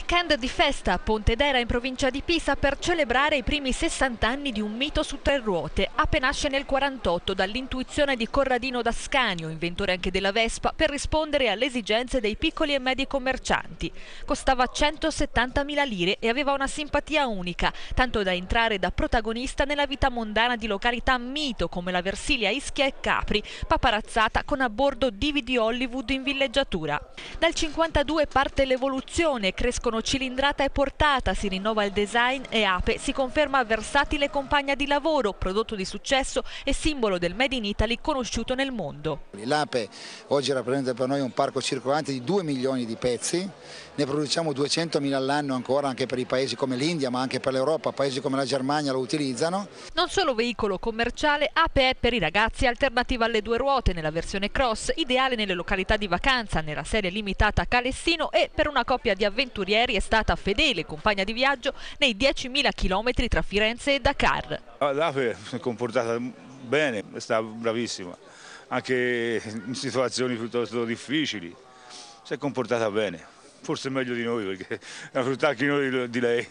weekend di festa a Pontedera in provincia di Pisa per celebrare i primi 60 anni di un mito su tre ruote. Ape nasce nel 48 dall'intuizione di Corradino D'Ascanio, inventore anche della Vespa, per rispondere alle esigenze dei piccoli e medi commercianti. Costava 170.000 lire e aveva una simpatia unica, tanto da entrare da protagonista nella vita mondana di località mito come la Versilia, Ischia e Capri, paparazzata con a bordo DVD Hollywood in villeggiatura. Dal 52 parte l'evoluzione, crescono riconoscono cilindrata e portata, si rinnova il design e Ape si conferma versatile compagna di lavoro, prodotto di successo e simbolo del Made in Italy conosciuto nel mondo. L'Ape oggi rappresenta per noi un parco circolante di 2 milioni di pezzi, ne produciamo 200 mila all'anno ancora anche per i paesi come l'India ma anche per l'Europa, paesi come la Germania lo utilizzano. Non solo veicolo commerciale, Ape è per i ragazzi alternativa alle due ruote nella versione cross, ideale nelle località di vacanza, nella serie limitata a Calessino e per una coppia di avventurieri ieri è stata fedele compagna di viaggio nei 10.000 km tra Firenze e Dakar. Ah, L'Ape si è comportata bene, è stata bravissima, anche in situazioni piuttosto difficili, si è comportata bene, forse meglio di noi perché è una frutta anche noi di lei.